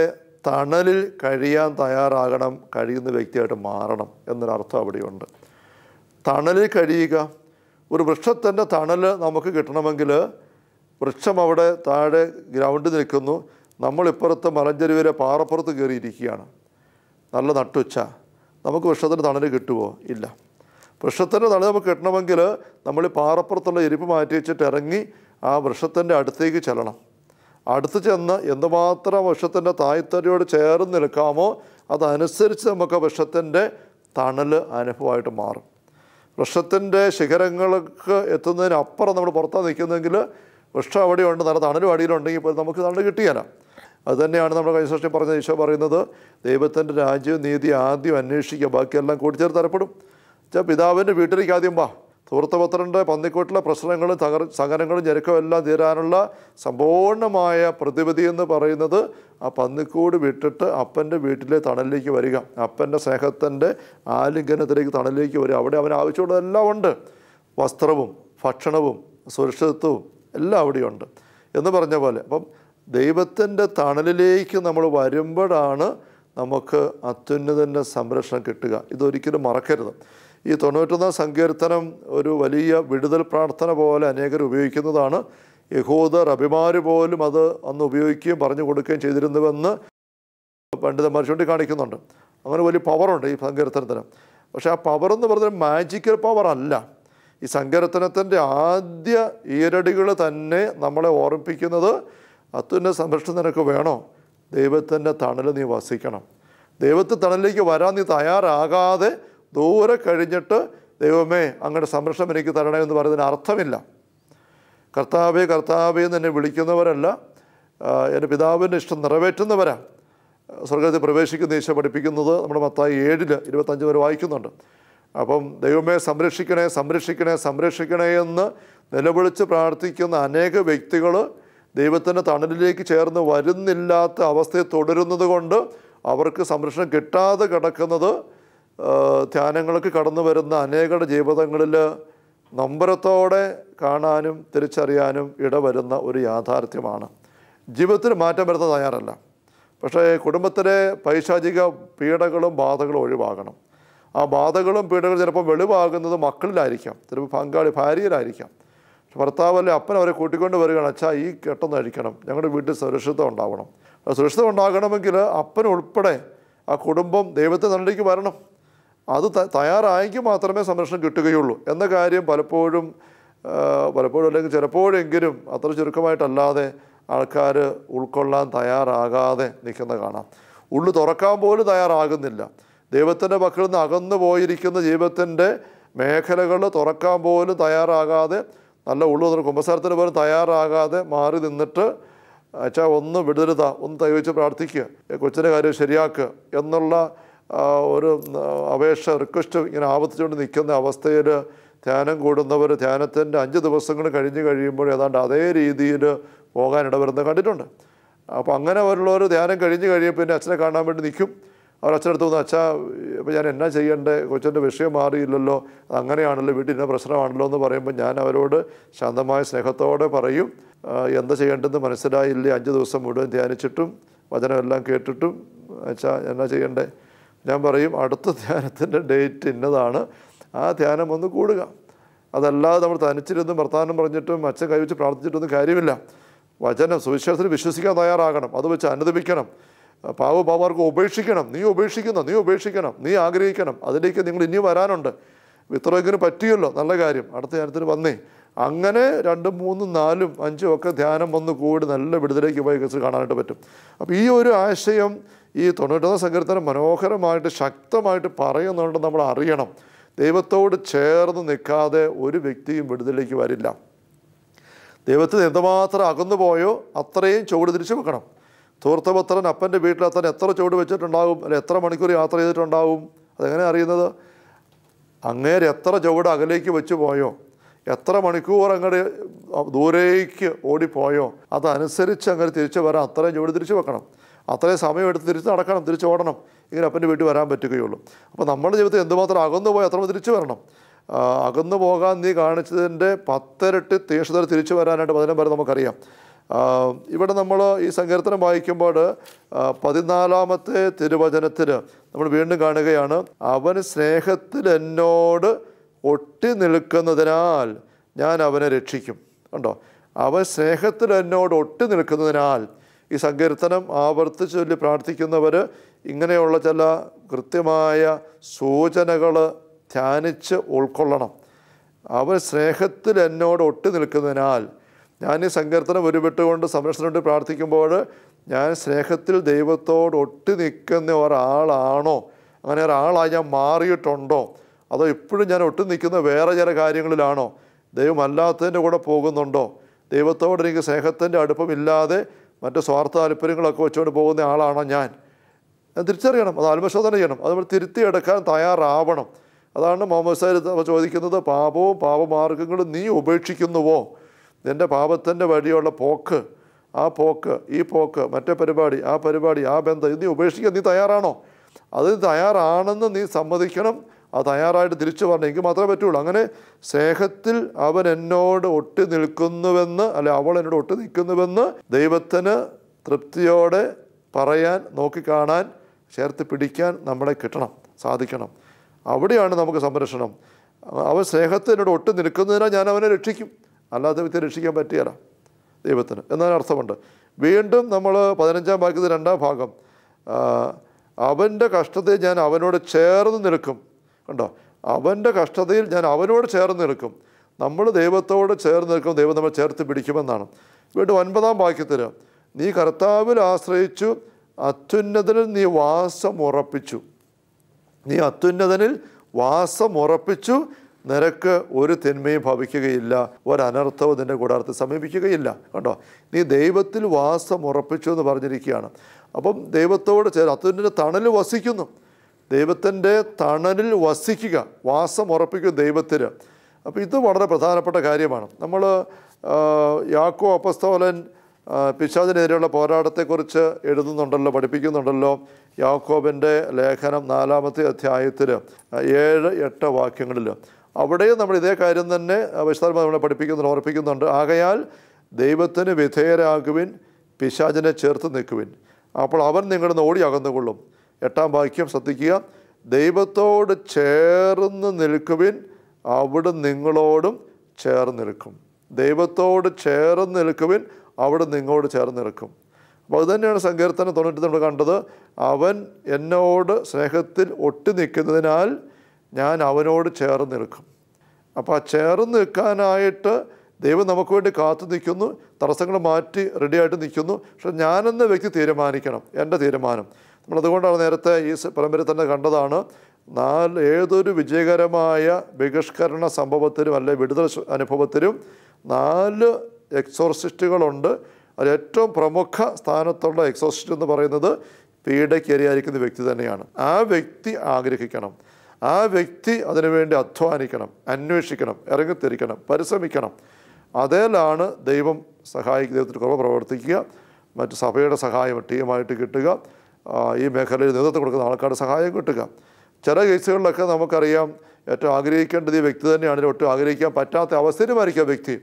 തണലിൽ കഴിയാൻ തയ്യാറാകണം കഴിയുന്ന വ്യക്തിയായിട്ട് മാറണം എന്നൊരർത്ഥം അവിടെയുണ്ട് തണലിൽ കഴിയുക ഒരു വൃക്ഷത്തിൻ്റെ തണൽ നമുക്ക് കിട്ടണമെങ്കിൽ വൃക്ഷം അവിടെ താഴെ ഗ്രൗണ്ടിൽ നിൽക്കുന്നു നമ്മളിപ്പുറത്ത് മലഞ്ചെരുവിലെ പാറപ്പുറത്ത് കയറിയിരിക്കുകയാണ് നല്ല നട്ടുച്ച നമുക്ക് വൃക്ഷത്തിൻ്റെ തണൽ കിട്ടുമോ ഇല്ല വൃക്ഷത്തിൻ്റെ തണൽ നമുക്ക് കിട്ടണമെങ്കിൽ നമ്മൾ ഈ പാറപ്പുറത്തുള്ള എരിപ്പ് മാറ്റി വെച്ചിട്ട് ഇറങ്ങി ആ വൃക്ഷത്തിൻ്റെ അടുത്തേക്ക് ചെല്ലണം അടുത്ത് ചെന്ന് എന്തുമാത്രം വൃക്ഷത്തിൻ്റെ തായ്ത്തടിയോട് ചേർന്ന് നിൽക്കാമോ അതനുസരിച്ച് നമുക്ക് ആ വൃക്ഷത്തിൻ്റെ തണൽ അനുഭവമായിട്ട് മാറും വൃക്ഷത്തിൻ്റെ ശിഖരങ്ങൾക്ക് എത്തുന്നതിന് അപ്പുറം നമ്മൾ പുറത്താണ് നിൽക്കുന്നതെങ്കിൽ വൃക്ഷം ഉണ്ട് നല്ല തണലും അടിയിലുണ്ടെങ്കിൽ പോലും നമുക്ക് തണൽ കിട്ടിയാല അതുതന്നെയാണ് നമ്മുടെ കൈസഷ്യം പറഞ്ഞ ഈശോ പറയുന്നത് ദൈവത്തിൻ്റെ രാജ്യം നീതി ആദ്യം അന്വേഷിക്കുക ബാക്കിയെല്ലാം കൂട്ടിച്ചേർത്ത് തരപ്പെടും വെച്ചാൽ പിതാവിൻ്റെ വീട്ടിലേക്ക് ആദ്യം വാ തൂർത്ത പന്ത്രണ്ട് പന്നിക്കൂട്ടിലെ പ്രശ്നങ്ങളും തകർ സഹനങ്ങളും ഞെരുക്കവും എല്ലാം തീരാനുള്ള സമ്പൂർണ്ണമായ പ്രതിവിധി എന്ന് പറയുന്നത് ആ പന്നിക്കൂട് വിട്ടിട്ട് അപ്പൻ്റെ വീട്ടിലെ തണലിലേക്ക് വരിക അപ്പൻ്റെ സ്നേഹത്തിൻ്റെ ആലിംഗനത്തിലേക്ക് തണലിലേക്ക് വരിക അവിടെ അവൻ ആവശ്യമുള്ളതെല്ലാം ഉണ്ട് വസ്ത്രവും ഭക്ഷണവും സുരക്ഷിതത്വവും എല്ലാം അവിടെയുണ്ട് എന്ന് പറഞ്ഞ പോലെ അപ്പം ദൈവത്തിൻ്റെ തണലിലേക്ക് നമ്മൾ വരുമ്പോഴാണ് നമുക്ക് അത്യുന്നതൻ്റെ സംരക്ഷണം കിട്ടുക ഇതൊരിക്കലും മറക്കരുത് ഈ തൊണ്ണൂറ്റൊന്നാം സങ്കീർത്തനം ഒരു വലിയ വിടുതൽ പ്രാർത്ഥന പോലെ അനേകർ ഉപയോഗിക്കുന്നതാണ് യഹൂദർ അഭിമാര് പോലും അത് അന്ന് ഉപയോഗിക്കുകയും പറഞ്ഞു കൊടുക്കുകയും ചെയ്തിരുന്നുവെന്ന് പണ്ഡിതന്മാർ ചൂണ്ടിക്കാണിക്കുന്നുണ്ട് അങ്ങനെ വലിയ പവറുണ്ട് ഈ സങ്കീർത്തനത്തിന് പക്ഷേ ആ പവർ എന്ന് പറഞ്ഞാൽ മാജിക്കൽ പവർ അല്ല ഈ സങ്കീർത്തനത്തിൻ്റെ ആദ്യ ഈരടികൾ തന്നെ നമ്മളെ ഓർമ്മിപ്പിക്കുന്നത് അത്തുവിൻ്റെ സംരക്ഷണം നിനക്ക് വേണോ ദൈവത്തിൻ്റെ തണൽ നീ വസിക്കണം ദൈവത്തെ തണലിലേക്ക് വരാൻ നീ തയ്യാറാകാതെ ദൂരെ കഴിഞ്ഞിട്ട് ദൈവമേ അങ്ങയുടെ സംരക്ഷണം എനിക്ക് തരണേ എന്ന് പറയുന്നതിന് അർത്ഥമില്ല കർത്താവേ കർത്താവേ എന്ന് എന്നെ വിളിക്കുന്നവരല്ല എൻ്റെ പിതാവിൻ്റെ ഇഷ്ടം നിറവേറ്റുന്നവരാണ് സ്വർഗത്തിൽ പ്രവേശിക്കുന്ന ഈശോ പഠിപ്പിക്കുന്നത് നമ്മുടെ മത്തായി ഏഴിൽ ഇരുപത്തഞ്ച് വരെ വായിക്കുന്നുണ്ട് അപ്പം ദൈവമേ സംരക്ഷിക്കണേ സംരക്ഷിക്കണേ സംരക്ഷിക്കണേ എന്ന് നിലവിളിച്ച് പ്രാർത്ഥിക്കുന്ന അനേക വ്യക്തികൾ ദൈവത്തിൻ്റെ തണലിലേക്ക് ചേർന്ന് വരുന്നില്ലാത്ത അവസ്ഥയെ തുടരുന്നത് കൊണ്ട് അവർക്ക് സംരക്ഷണം കിട്ടാതെ കിടക്കുന്നത് ധ്യാനങ്ങൾക്ക് കടന്നു വരുന്ന അനേകരുടെ ജീവിതങ്ങളിൽ നമ്പരത്തോടെ കാണാനും തിരിച്ചറിയാനും ഇടവരുന്ന ഒരു യാഥാർത്ഥ്യമാണ് ജീവിതത്തിൽ മാറ്റം വരുന്ന തയ്യാറല്ല പക്ഷേ കുടുംബത്തിലെ പൈശാചിക പീഡകളും ബാധകളും ഒഴിവാകണം ആ ബാധകളും പീഡകളും ചിലപ്പോൾ വെളിവാകുന്നത് മക്കളിലായിരിക്കാം ചിലപ്പോൾ പങ്കാളി ഭാര്യയിലായിരിക്കാം ഭർത്താവല്ലേ അപ്പൻ അവരെ കൂട്ടിക്കൊണ്ട് വരികയാണ് അച്ഛാ ഈ കെട്ടൊന്ന് അഴിക്കണം ഞങ്ങളുടെ വീട്ടിൽ സുരക്ഷിതം ഉണ്ടാവണം സുരക്ഷിതം ഉണ്ടാകണമെങ്കിൽ അപ്പൻ ഉൾപ്പെടെ ആ കുടുംബം ദൈവത്തെ നന്ദിക്ക് വരണം അത് തയ്യാറായെങ്കിൽ മാത്രമേ സംരക്ഷണം കിട്ടുകയുള്ളൂ എന്ന കാര്യം പലപ്പോഴും പലപ്പോഴും അല്ലെങ്കിൽ ചിലപ്പോഴെങ്കിലും അത്ര ചുരുക്കമായിട്ടല്ലാതെ ആൾക്കാർ ഉൾക്കൊള്ളാൻ തയ്യാറാകാതെ നിൽക്കുന്ന കാണാം ഉള്ളു തുറക്കാൻ പോലും തയ്യാറാകുന്നില്ല ദൈവത്തിൻ്റെ മക്കളിൽ നിന്ന് അകന്നു പോയിരിക്കുന്ന ജീവിതത്തിൻ്റെ മേഖലകൾ തുറക്കാൻ പോലും തയ്യാറാകാതെ നല്ല ഉള്ളു തുറ കുമ്പസാരത്തിന് പോലും തയ്യാറാകാതെ മാറി നിന്നിട്ട് അച്ഛാ ഒന്ന് വിടരുത ഒന്ന് തയ്വച്ച് പ്രാർത്ഥിക്കുക കൊച്ചിൻ്റെ കാര്യം ശരിയാക്കുക എന്നുള്ള ഒരു അപേക്ഷ റിക്വസ്റ്റ് ഇങ്ങനെ ആവർത്തിച്ചുകൊണ്ട് നിൽക്കുന്ന അവസ്ഥയിൽ ധ്യാനം കൂടുന്നവർ ധ്യാനത്തിൻ്റെ അഞ്ച് ദിവസങ്ങൾ കഴിഞ്ഞ് കഴിയുമ്പോൾ ഏതാണ്ട് അതേ രീതിയിൽ പോകാൻ ഇടവരുന്നത് കണ്ടിട്ടുണ്ട് അപ്പോൾ അങ്ങനെ അവരുള്ളവർ ധ്യാനം കഴിഞ്ഞ് കഴിയുമ്പോൾ പിന്നെ അച്ഛനെ കാണാൻ വേണ്ടി നിൽക്കും അവർ അച്ഛനടുത്ത് വന്ന് അച്ഛാ ഇപ്പോൾ ഞാൻ എന്നാ ചെയ്യേണ്ടത് കൊച്ചൻ്റെ വിഷയം മാറിയില്ലല്ലോ അങ്ങനെയാണല്ലോ വീട്ടിൽ ഇന്ന പ്രശ്നമാണല്ലോ എന്ന് പറയുമ്പോൾ ഞാൻ അവരോട് ശാന്തമായ സ്നേഹത്തോടെ പറയും എന്താ ചെയ്യേണ്ടതെന്ന് മനസ്സിലായില്ലേ അഞ്ച് ദിവസം മുഴുവൻ ധ്യാനിച്ചിട്ടും വചനമെല്ലാം കേട്ടിട്ടും അച്ഛാ എന്നാ ചെയ്യേണ്ടത് ഞാൻ പറയും അടുത്ത ധ്യാനത്തിൻ്റെ ഡേറ്റ് ഇന്നതാണ് ആ ധ്യാനം ഒന്ന് കൂടുക അതല്ലാതെ നമ്മൾ തനിച്ചിരുന്ന് വർത്താനം പറഞ്ഞിട്ടും അച്ഛൻ കൈവച്ച് പ്രാർത്ഥിച്ചിട്ടൊന്നും കാര്യമില്ല വചനം സുവിശേഷത്തിൽ വിശ്വസിക്കാൻ തയ്യാറാകണം അത് വെച്ച് പാവ പാവാർക്ക് ഉപേക്ഷിക്കണം നീ ഉപേക്ഷിക്കുന്നു നീ ഉപേക്ഷിക്കണം നീ ആഗ്രഹിക്കണം അതിലേക്ക് നിങ്ങൾ ഇനിയും വരാനുണ്ട് ഇത്രയെങ്കിലും പറ്റിയല്ലോ നല്ല കാര്യം അടുത്ത ധ്യാനത്തിന് വന്നേ അങ്ങനെ രണ്ടും മൂന്നും നാലും അഞ്ചും ഒക്കെ ധ്യാനം വന്ന് കൂടി നല്ല വിടുതലേക്ക് പോയി കാണാനായിട്ട് പറ്റും അപ്പോൾ ഈ ഒരു ആശയം ഈ തൊണ്ണൂറ്റൊന്ന് സങ്കീർത്തനം മനോഹരമായിട്ട് ശക്തമായിട്ട് പറയുന്നുണ്ട് നമ്മൾ അറിയണം ദൈവത്തോട് ചേർന്ന് നിൽക്കാതെ ഒരു വ്യക്തിയും വിടുതലേക്ക് വരില്ല ദൈവത്തിന് എന്തുമാത്രം അകന്നു പോയോ അത്രയും ചുവട് തിരിച്ചു വെക്കണം തൂർത്തപത്രൻ അപ്പൻ്റെ വീട്ടിലെത്താൻ എത്ര ചുവട് വെച്ചിട്ടുണ്ടാകും അല്ലെ എത്ര മണിക്കൂർ യാത്ര ചെയ്തിട്ടുണ്ടാവും അതെങ്ങനെ അറിയുന്നത് അങ്ങേര് എത്ര ചുവട് അകലേക്ക് വെച്ച് പോയോ എത്ര മണിക്കൂർ അങ്ങോട്ട് ദൂരേക്ക് ഓടിപ്പോയോ അതനുസരിച്ച് അങ്ങനെ തിരിച്ചു വരാൻ അത്രയും ചുവട് തിരിച്ചു വെക്കണം അത്രയും സമയമെടുത്ത് തിരിച്ച് നടക്കണം തിരിച്ച് ഓടണം ഇങ്ങനെ അപ്പൻ്റെ വീട്ടിൽ വരാൻ പറ്റുകയുള്ളൂ അപ്പോൾ നമ്മുടെ ജീവിതത്തിൽ എന്തുമാത്രം അകന്നു പോയി അത്രമാത്രം തിരിച്ചു വരണം അകന്നു പോകാൻ നീ കാണിച്ചതിൻ്റെ പത്തിരട്ടി തീക്ഷണത്തിൽ തിരിച്ചു വരാനായിട്ട് പതിനും വരെ നമുക്കറിയാം ഇവിടെ നമ്മൾ ഈ സങ്കീർത്തനം വായിക്കുമ്പോൾ പതിനാലാമത്തെ തിരുവചനത്തിൽ നമ്മൾ വീണ്ടും കാണുകയാണ് അവൻ സ്നേഹത്തിൽ എന്നോട് ഒട്ടി നിൽക്കുന്നതിനാൽ ഞാൻ അവനെ രക്ഷിക്കും കണ്ടോ അവൻ സ്നേഹത്തിൽ എന്നോട് ഒട്ടി നിൽക്കുന്നതിനാൽ ഈ സങ്കീർത്തനം ആവർത്തിച്ച് ചൊല്ലി പ്രാർത്ഥിക്കുന്നവർ ഇങ്ങനെയുള്ള ചില കൃത്യമായ സൂചനകൾ ധ്യാനിച്ച് ഉൾക്കൊള്ളണം അവൻ സ്നേഹത്തിൽ എന്നോട് ഒട്ടി നിൽക്കുന്നതിനാൽ ഞാൻ ഈ സങ്കീർത്തനം ഉരുവിട്ടുകൊണ്ട് സംരക്ഷണം വേണ്ടി പ്രാർത്ഥിക്കുമ്പോൾ ഞാൻ സ്നേഹത്തിൽ ദൈവത്തോട് ഒട്ടി നിൽക്കുന്ന ഒരാളാണോ അങ്ങനെ ഒരാളായി ഞാൻ മാറിയിട്ടുണ്ടോ അതോ ഇപ്പോഴും ഞാൻ ഒട്ടി നിൽക്കുന്ന വേറെ ചില കാര്യങ്ങളിലാണോ ദൈവമല്ലാത്തതിൻ്റെ കൂടെ പോകുന്നുണ്ടോ ദൈവത്തോട് എനിക്ക് സ്നേഹത്തിൻ്റെ അടുപ്പമില്ലാതെ മറ്റു സ്വാർത്ഥ താല്പര്യങ്ങളൊക്കെ വെച്ചുകൊണ്ട് പോകുന്ന ആളാണോ ഞാൻ തിരിച്ചറിയണം അത് ആത്മശോധന ചെയ്യണം അത് നമ്മൾ തിരുത്തിയെടുക്കാൻ തയ്യാറാവണം അതാണ് മുഹമ്മദ് സാഹിബ് ചോദിക്കുന്നത് പാപവും പാപമാർഗ്ഗങ്ങളും നീ ഉപേക്ഷിക്കുന്നുവോ നിൻ്റെ പാപത്തിൻ്റെ വഴിയുള്ള പോക്ക് ആ പോക്ക് ഈ പോക്ക് മറ്റേ പരിപാടി ആ പരിപാടി ആ ബന്ധം ഇത് നീ ഉപേക്ഷിക്കാൻ നീ തയ്യാറാണോ അത് തയ്യാറാണെന്ന് നീ സമ്മതിക്കണം ആ തയ്യാറായിട്ട് തിരിച്ചു പറഞ്ഞു എനിക്ക് മാത്രമേ പറ്റുള്ളൂ അങ്ങനെ സ്നേഹത്തിൽ അവൻ എന്നോട് ഒട്ടി നിൽക്കുന്നുവെന്ന് അല്ലെ അവൾ എന്നോട് ഒട്ടി നിൽക്കുന്നുവെന്ന് ദൈവത്തിന് തൃപ്തിയോടെ പറയാൻ നോക്കിക്കാണാൻ ചേർത്ത് പിടിക്കാൻ നമ്മളെ കിട്ടണം സാധിക്കണം അവിടെയാണ് നമുക്ക് സംരക്ഷണം അവൻ എന്നോട് ഒട്ടി നിൽക്കുന്നതിനാൽ ഞാൻ അവനെ രക്ഷിക്കും അല്ലാതെ വ്യക്തി രക്ഷിക്കാൻ പറ്റിയല്ല ദൈവത്തിന് എന്നതിന് അർത്ഥമുണ്ട് വീണ്ടും നമ്മൾ പതിനഞ്ചാം ഭാഗത്ത് രണ്ടാം ഭാഗം അവൻ്റെ കഷ്ടത്തെ ഞാൻ അവനോട് ചേർന്ന് നിൽക്കും കണ്ടോ അവൻ്റെ കഷ്ടതയിൽ ഞാൻ അവനോട് ചേർന്ന് നിൽക്കും നമ്മൾ ദൈവത്തോട് ചേർന്ന് നിൽക്കും ദൈവം നമ്മൾ ചേർത്ത് പിടിക്കുമെന്നാണ് വീണ്ടും ഒൻപതാം വാക്യത്തിൽ നീ കർത്താവിൽ ആശ്രയിച്ചു അത്യുന്നതനിൽ നീ വാസം ഉറപ്പിച്ചു നീ അത്യുന്നതനിൽ വാസം ഉറപ്പിച്ചു നിനക്ക് ഒരു തിന്മയും ഭവിക്കുകയില്ല ഒരനർത്ഥവും നിൻ്റെ കൂടാരത്തെ സമീപിക്കുകയില്ല കണ്ടോ നീ ദൈവത്തിൽ വാസം ഉറപ്പിച്ചു എന്ന് പറഞ്ഞിരിക്കുകയാണ് അപ്പം ദൈവത്തോട് ചേർന്ന് അത്യുന്നതൻ്റെ തണൽ വസിക്കുന്നു ദൈവത്തിൻ്റെ തണലിൽ വസിക്കുക വാസം ഉറപ്പിക്കുക ദൈവത്തിന് അപ്പോൾ ഇത് വളരെ പ്രധാനപ്പെട്ട കാര്യമാണ് നമ്മൾ യാക്കോ അപ്പസ്തോലൻ പിശാദിനെതിരെയുള്ള പോരാട്ടത്തെക്കുറിച്ച് എഴുതുന്നുണ്ടല്ലോ പഠിപ്പിക്കുന്നുണ്ടല്ലോ യാക്കോബിൻ്റെ ലേഖനം നാലാമത്തെ അധ്യായത്തിൽ ഏഴ് എട്ട് വാക്യങ്ങളിൽ അവിടെയും നമ്മൾ ഇതേ കാര്യം തന്നെ വിശദമായി നമ്മളെ പഠിപ്പിക്കുന്നുണ്ട് ഉറപ്പിക്കുന്നുണ്ട് ആകയാൽ ദൈവത്തിന് വിധേയരാകുവിൻ പിശാചിനെ ചേർത്ത് നിൽക്കുവിൻ അപ്പോൾ അവൻ നിങ്ങളിൽ ഓടി അകന്നുകൊള്ളും എട്ടാം വാക്യം ശ്രദ്ധിക്കുക ദൈവത്തോട് ചേർന്ന് നിൽക്കുവിൻ അവിടെ നിങ്ങളോടും ചേർന്ന് നിൽക്കും ദൈവത്തോട് ചേർന്ന് നിൽക്കുവിൻ അവിടെ നിങ്ങളോട് ചേർന്ന് നിൽക്കും അപ്പോൾ അതുതന്നെയാണ് സങ്കീർത്തനം തൊണ്ണൂറ്റി നമ്മൾ കണ്ടത് അവൻ എന്നോട് സ്നേഹത്തിൽ ഒട്ടി നിൽക്കുന്നതിനാൽ ഞാൻ അവനോട് ചേർന്ന് നിൽക്കും അപ്പോൾ ആ ചേർന്ന് നിൽക്കാനായിട്ട് ദൈവം നമുക്ക് വേണ്ടി കാത്തു നിൽക്കുന്നു തടസ്സങ്ങൾ മാറ്റി റെഡിയായിട്ട് നിൽക്കുന്നു പക്ഷെ ഞാനെന്ന വ്യക്തി തീരുമാനിക്കണം എൻ്റെ തീരുമാനം നമ്മളതുകൊണ്ടാണ് നേരത്തെ ഈ പരമ്പര തന്നെ കണ്ടതാണ് നാല് ഏതൊരു വിജയകരമായ ബഹിഷ്കരണ സംഭവത്തിലും അല്ലെ വിടുതൽ അനുഭവത്തിലും നാല് എക്സോർസിസ്റ്റുകളുണ്ട് അതിൽ ഏറ്റവും പ്രമുഖ സ്ഥാനത്തുള്ള എക്സോർസിസ്റ്റ് എന്ന് പറയുന്നത് പീഡയ്ക്കേറിയായിരിക്കുന്ന വ്യക്തി തന്നെയാണ് ആ വ്യക്തി ആഗ്രഹിക്കണം ആ വ്യക്തി അതിനുവേണ്ടി അധ്വാനിക്കണം അന്വേഷിക്കണം ഇറങ്ങിത്തിരിക്കണം പരിശ്രമിക്കണം അതേലാണ് ദൈവം സഹായിക്കുന്ന ദൈവത്തിൽ കുറവ് പ്രവർത്തിക്കുക മറ്റ് സഭയുടെ സഹായം ടീമായിട്ട് കിട്ടുക ഈ മേഖലയിൽ നേതൃത്വം കൊടുക്കുന്ന ആൾക്കാരുടെ സഹായം കിട്ടുക ചില കേസുകളിലൊക്കെ നമുക്കറിയാം ഏറ്റവും ആഗ്രഹിക്കേണ്ടത് ഈ വ്യക്തി തന്നെയാണ് ഒട്ടും ആഗ്രഹിക്കാൻ പറ്റാത്ത ആ വ്യക്തി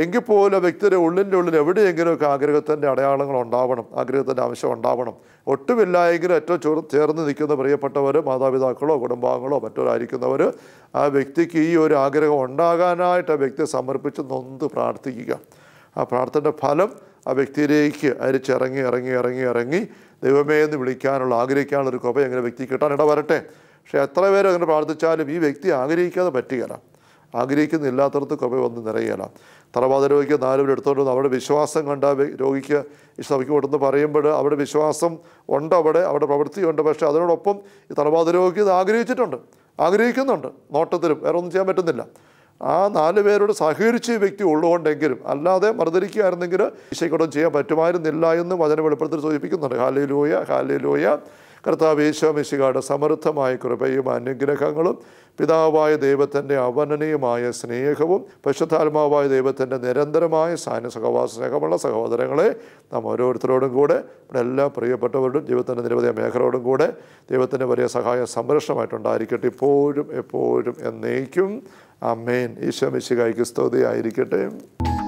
എങ്കിൽ പോലും വ്യക്തിയുടെ ഉള്ളിൻ്റെ ഉള്ളിൽ എവിടെയെങ്കിലുമൊക്കെ ആഗ്രഹത്തിൻ്റെ അടയാളങ്ങൾ ഉണ്ടാവണം ആഗ്രഹത്തിൻ്റെ ആവശ്യം ഉണ്ടാവണം ഒട്ടുമില്ലായെങ്കിലും ഏറ്റവും ചോ ചേർന്ന് നിൽക്കുന്ന പ്രിയപ്പെട്ടവർ മാതാപിതാക്കളോ കുടുംബാംഗങ്ങളോ മറ്റൊരായിരിക്കുന്നവർ ആ വ്യക്തിക്ക് ഈ ഒരു ആഗ്രഹം ഉണ്ടാകാനായിട്ട് ആ വ്യക്തിയെ സമർപ്പിച്ച് നൊന്ത് പ്രാർത്ഥിക്കുക ആ പ്രാർത്ഥനയുടെ ഫലം ആ വ്യക്തിയിലേക്ക് അരിച്ചിറങ്ങി ഇറങ്ങി ഇറങ്ങി ഇറങ്ങി ദൈവമേ എന്ന് വിളിക്കാനുള്ള ആഗ്രഹിക്കാനുള്ള ഒരു കൃപ അങ്ങനെ വ്യക്തി കിട്ടാൻ ഇട വരട്ടെ പക്ഷേ എത്ര പേര് അങ്ങനെ പ്രാർത്ഥിച്ചാലും ഈ വ്യക്തി ആഗ്രഹിക്കാതെ പറ്റുകയില്ല ആഗ്രഹിക്കുന്ന ഇല്ലാത്തടത്ത് കൃപ വന്ന് നിറയുകയില്ല തറവാത രോഗിക്ക് നാലുപേർ എടുത്തോണ്ട് വന്ന് അവിടെ വിശ്വാസം കണ്ട രോഗിക്ക് സഭയ്ക്ക് കൊടുത്ത് പറയുമ്പോൾ അവിടെ വിശ്വാസം ഉണ്ട് അവിടെ അവിടെ പ്രവൃത്തിയുണ്ട് പക്ഷേ അതിനോടൊപ്പം ഈ തറവാത രോഗിക്ക് ഇത് ആഗ്രഹിച്ചിട്ടുണ്ട് ആഗ്രഹിക്കുന്നുണ്ട് നോട്ടത്തിലും വേറെ ഒന്നും ചെയ്യാൻ പറ്റുന്നില്ല ആ നാല് പേരോട് സഹകരിച്ച് വ്യക്തി ഉള്ളുകൊണ്ടെങ്കിലും അല്ലാതെ മറുതിരിക്കുകയായിരുന്നെങ്കിൽ വിശയക്കൂടം ചെയ്യാൻ പറ്റുമായിരുന്നില്ല എന്ന് വചന വെളിപ്പെടുത്തി സൂചിപ്പിക്കുന്നുണ്ട് ഹാലയിലൂയ ഹാലയിലൂയ കർത്താവ് ഈശോമിശികാട് സമൃദ്ധമായ കൃപയും അനുഗ്രഹങ്ങളും പിതാവായ ദൈവത്തിൻ്റെ അവനനീയമായ സ്നേഹവും പശുധാത്മാവായ ദൈവത്തിൻ്റെ നിരന്തരമായ സാന്യ സഹവാസ സ്നേഹമുള്ള സഹോദരങ്ങളെ നാം ഓരോരുത്തരോടും കൂടെ ഇവിടെ എല്ലാ പ്രിയപ്പെട്ടവരോടും ജീവിതത്തിൻ്റെ നിരവധി മേഖലയോടും കൂടെ ദൈവത്തിൻ്റെ വലിയ സഹായ സംരക്ഷണമായിട്ടുണ്ടായിരിക്കട്ടെ ഇപ്പോഴും എപ്പോഴും എന്നേക്കും അമ്മേൻ ഈശോ മിശികായിക്ക് സ്തുതിയായിരിക്കട്ടെ